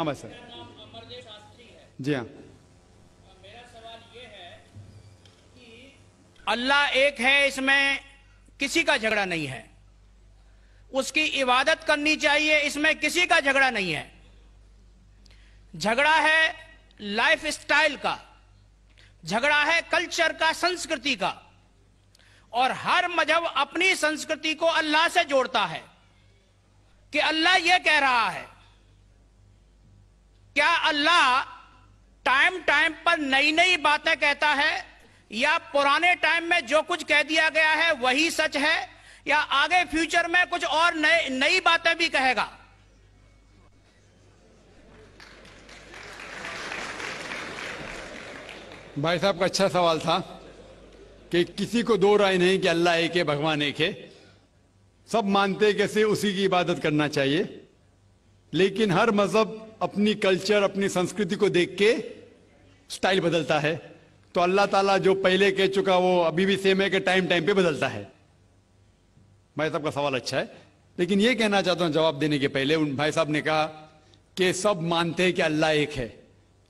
हाँ भाई सर जी हाँ अल्लाह एक है इसमें किसी का झगड़ा नहीं है उसकी इबादत करनी चाहिए इसमें किसी का झगड़ा नहीं है झगड़ा है लाइफ स्टाइल का झगड़ा है कल्चर का संस्कृति का और हर मजहब अपनी संस्कृति को अल्लाह से जोड़ता है कि अल्लाह यह कह रहा है क्या अल्लाह टाइम टाइम पर नई नई बातें कहता है या पुराने टाइम में जो कुछ कह दिया गया है वही सच है या आगे फ्यूचर में कुछ और नए नई बातें भी कहेगा भाई साहब का अच्छा सवाल था कि किसी को दो राय नहीं कि अल्लाह एक है भगवान एक है सब मानते कैसे उसी की इबादत करना चाहिए लेकिन हर मजहब अपनी कल्चर अपनी संस्कृति को देख के स्टाइल बदलता है तो अल्लाह ताला जो पहले कह चुका वो अभी भी सेम है कि टाइम टाइम पे बदलता है भाई साहब का सवाल अच्छा है लेकिन ये कहना चाहता हूँ जवाब देने के पहले उन भाई साहब ने कहा कि सब मानते हैं कि अल्लाह एक है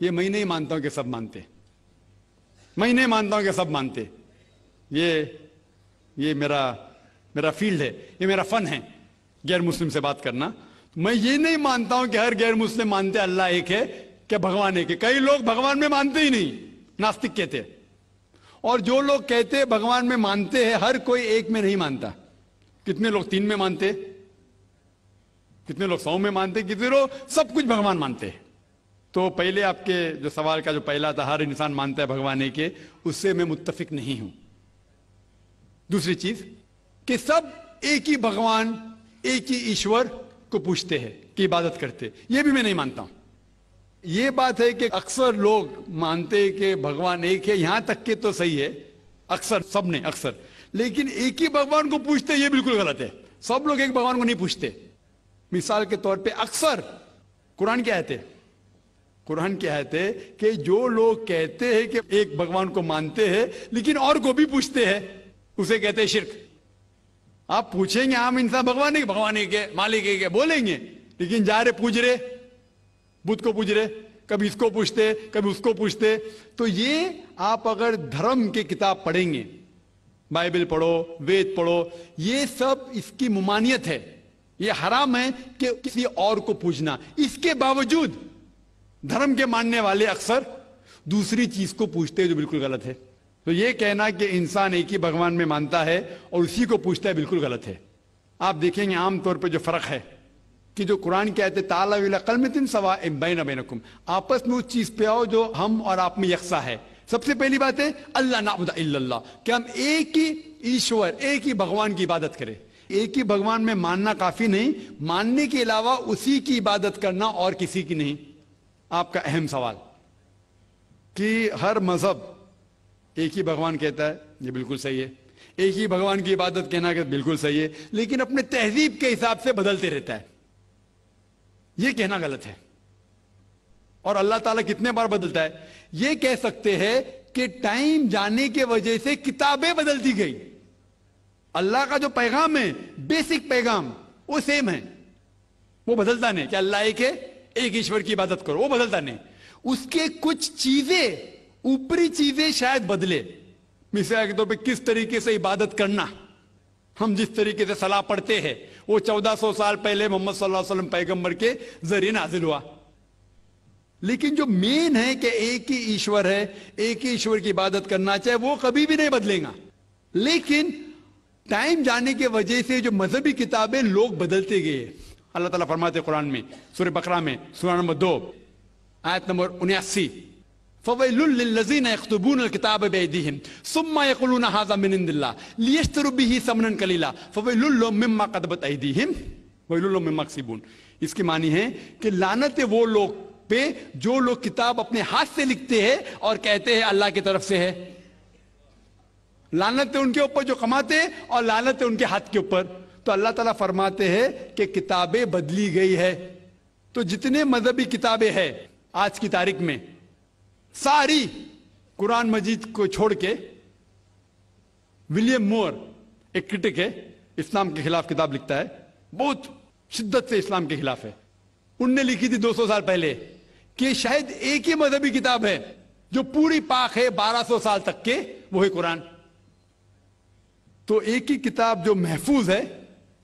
ये मैं नहीं मानता हूँ कि सब मानते मैं नहीं मानता हूँ कि सब मानते ये ये मेरा मेरा फील्ड है ये मेरा फन है गैर मुस्लिम से बात करना मैं ये नहीं मानता हूं कि हर गैर मुस्लिम मानते अल्लाह एक है क्या भगवान एक है कई लोग भगवान में मानते ही नहीं नास्तिक कहते और जो लोग कहते भगवान में मानते हैं हर कोई एक में नहीं मानता कितने लोग तीन में मानते कितने लोग सौ में मानते कितने लोग सब कुछ भगवान मानते हैं तो पहले आपके जो सवाल का जो पहला था हर इंसान मानता है भगवान एक है उससे मैं मुत्तफिक नहीं हूं दूसरी चीज कि सब एक ही भगवान एक ही ईश्वर को पूछते हैं कि इबादत करते ये भी मैं नहीं मानता हूं ये बात है कि अक्सर लोग मानते हैं कि भगवान एक है यहां तक के तो सही है अक्सर सब अक्सर लेकिन एक ही भगवान को पूछते ये बिल्कुल गलत है सब लोग एक भगवान को नहीं पूछते मिसाल के तौर पे अक्सर कुरान क्या आयते कुरान क्या आयते कि जो लोग कहते हैं कि एक भगवान को मानते हैं लेकिन और को भी पूछते हैं उसे कहते हैं शिरक आप पूछेंगे आम इंसान भगवान ही भगवान ही के मालिक ही के बोलेंगे लेकिन जा रहे पूज रहे बुद्ध को पूज रहे कभी इसको पूछते कभी उसको पूछते तो ये आप अगर धर्म की किताब पढ़ेंगे बाइबल पढ़ो वेद पढ़ो ये सब इसकी मुमानियत है ये हराम है कि किसी और को पूजना इसके बावजूद धर्म के मानने वाले अक्सर दूसरी चीज को पूछते हैं जो बिल्कुल गलत है तो ये कहना कि इंसान एक ही भगवान में मानता है और उसी को पूछता है बिल्कुल गलत है आप देखेंगे आमतौर पर जो फर्क है कि जो कुरान कहते आयते ताला सवा बैनकुम आपस में उस चीज पे आओ जो हम और आप में यकसा है सबसे पहली बात है अल्लाह ना कि हम एक ही ईश्वर एक ही भगवान की इबादत करें एक ही भगवान में मानना काफी नहीं मानने के अलावा उसी की इबादत करना और किसी की नहीं आपका अहम सवाल कि हर मजहब एक ही भगवान कहता है ये बिल्कुल सही है एक ही भगवान की इबादत कहना कि बिल्कुल सही है लेकिन अपने तहजीब के हिसाब से बदलते रहता है ये कहना गलत है और अल्लाह ताला कितने बार बदलता है ये कह सकते हैं कि टाइम जाने के वजह से किताबें बदलती गई अल्लाह का जो पैगाम है बेसिक पैगाम वो सेम है वो बदलता नहीं क्या अल्लाह एक है एक ईश्वर की इबादत करो वो बदलता नहीं उसके कुछ चीजें ऊपरी चीजें शायद बदले मिसाल के तौर पर किस तरीके से इबादत करना हम जिस तरीके से सलाह पढ़ते हैं वो सौ साल पहले मोहम्मद सल्लल्लाहु अलैहि वसल्लम पैगंबर के जरिए नाजिल हुआ लेकिन जो मेन है कि एक ही ईश्वर है एक ही ईश्वर की इबादत करना चाहे वो कभी भी नहीं बदलेगा लेकिन टाइम जाने के वजह से जो मजहबी किताबें लोग बदलते गए अल्लाह ताला फरमाते कुरान में सूर्य बकरा में सूर्य नंबर दो आयत नंबर उन्यासी فويل للذين इसकी मानी है कि लानत है वो लोग पे जो लोग किताब अपने हाथ से लिखते हैं और कहते हैं अल्लाह की तरफ से है लानत है उनके ऊपर जो कमाते हैं और लानत है उनके हाथ के ऊपर तो अल्लाह ताला फरमाते हैं कि किताबें बदली गई है तो जितने मजहबी किताबें हैं आज की तारीख में सारी कुरान मजीद को छोड़ के विलियम मोर एक क्रिटिक है इस्लाम के खिलाफ किताब लिखता है बहुत शिद्दत से इस्लाम के खिलाफ है उनने लिखी थी 200 साल पहले कि शायद एक ही मजहबी किताब है जो पूरी पाक है 1200 साल तक के वो है कुरान तो एक ही किताब जो महफूज है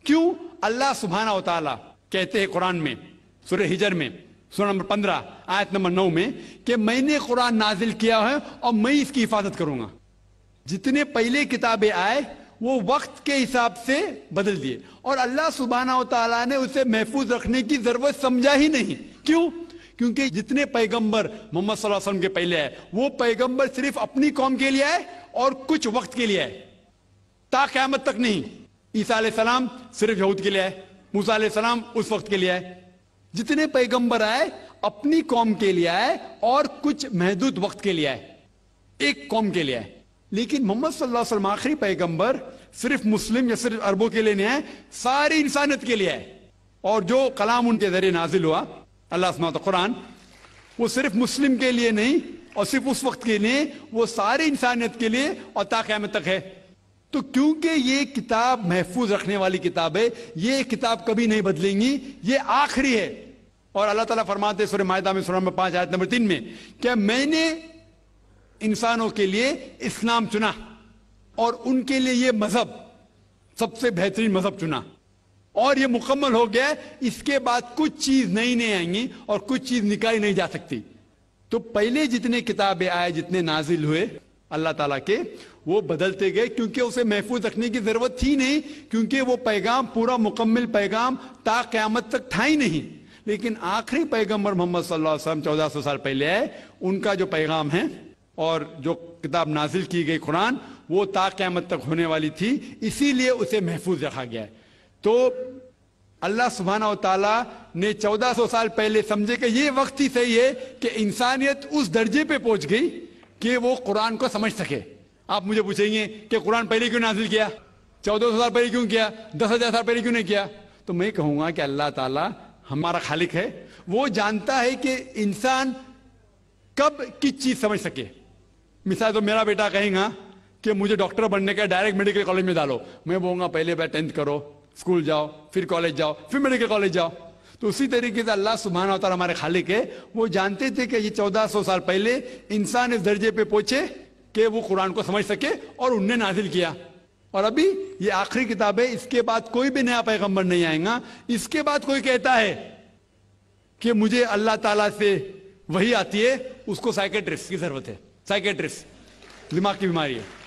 क्यों अल्लाह सुबहाना तला कहते हैं कुरान में सुर हिजर में सूरह नंबर पंद्रह आयत नंबर नौ में कि मैंने कुरान नाजिल किया है और मैं इसकी हिफाजत करूंगा जितने पहले किताबें आए वो वक्त के हिसाब से बदल दिए और अल्लाह सुबहाना तला ने उसे महफूज रखने की जरूरत समझा ही नहीं क्यों क्योंकि जितने पैगंबर मोहम्मद वसल्लम के पहले आए वो पैगंबर सिर्फ अपनी कौम के लिए आए और कुछ वक्त के लिए आए ताकयामत तक नहीं ईसा सलाम सिर्फ यहूद के लिए आए मूसा सलाम उस वक्त के लिए आए जितने पैगंबर आए अपनी कौम के लिए आए और कुछ महदूद वक्त के लिए आए एक कौम के लिए आए लेकिन मोहम्मद सल्लल्लाहु आखिरी पैगंबर सिर्फ मुस्लिम या सिर्फ अरबों के लिए नहीं आए सारी इंसानियत के लिए आए और जो कलाम उनके जरिए नाजिल हुआ अल्लाह तो कुरान वो सिर्फ मुस्लिम के लिए नहीं और सिर्फ उस वक्त के लिए वो सारी इंसानियत के लिए और ताकयामत तक है तो क्योंकि ये किताब महफूज रखने वाली किताब है ये किताब कभी नहीं बदलेंगी ये आखिरी है और अल्लाह ताला फरमाते सुर माहिदा में सुरम पांच आयत नंबर तीन में क्या मैंने इंसानों के लिए इस्लाम चुना और उनके लिए ये मजहब सबसे बेहतरीन मजहब चुना और यह मुकम्मल हो गया इसके बाद कुछ चीज नई नहीं आएंगी और कुछ चीज निकाली नहीं जा सकती तो पहले जितने किताबें आए जितने नाजिल हुए अल्लाह ताला के वो बदलते गए क्योंकि उसे महफूज रखने की जरूरत थी नहीं क्योंकि वो पैगाम पूरा मुकम्मल पैगाम ता क्यामत तक था ही नहीं लेकिन आखिरी पैगंबर मोहम्मद सल्लल्लाहु चौदह सौ साल पहले आए उनका जो पैगाम है और जो किताब नाजिल की गई कुरान वो ताक़्यामत तक होने वाली थी इसीलिए उसे महफूज रखा गया है तो अल्लाह सुबहाना तला ने 1400 साल पहले समझे कि ये वक्त ही सही है कि इंसानियत उस दर्जे पे पहुंच गई कि वो कुरान को समझ सके आप मुझे पूछेंगे कि कुरान पहले क्यों नाजिल किया चौदह सौ साल पहले क्यों किया दस हजार साल पहले क्यों नहीं किया तो मैं कहूंगा कि अल्लाह ताला हमारा खालिक है वो जानता है कि इंसान कब किस चीज समझ सके मिसाल तो मेरा बेटा कहेगा कि मुझे डॉक्टर बनने का डायरेक्ट मेडिकल कॉलेज में डालो मैं बोलूंगा पहले बार टेंथ करो स्कूल जाओ फिर कॉलेज जाओ फिर मेडिकल कॉलेज जाओ तो उसी तरीके से अल्लाह सुबहाना अवतार हमारे खालिक है वो जानते थे कि ये चौदह सौ साल पहले इंसान इस दर्जे पे पहुंचे कि वो कुरान को समझ सके और उनने नाजिल किया और अभी ये आखिरी किताब है इसके बाद कोई भी नया पैगंबर नहीं आएगा इसके बाद कोई कहता है कि मुझे अल्लाह ताला से वही आती है उसको साइकेट्रिस्ट की जरूरत है साइकेट्रिस्ट दिमाग की बीमारी है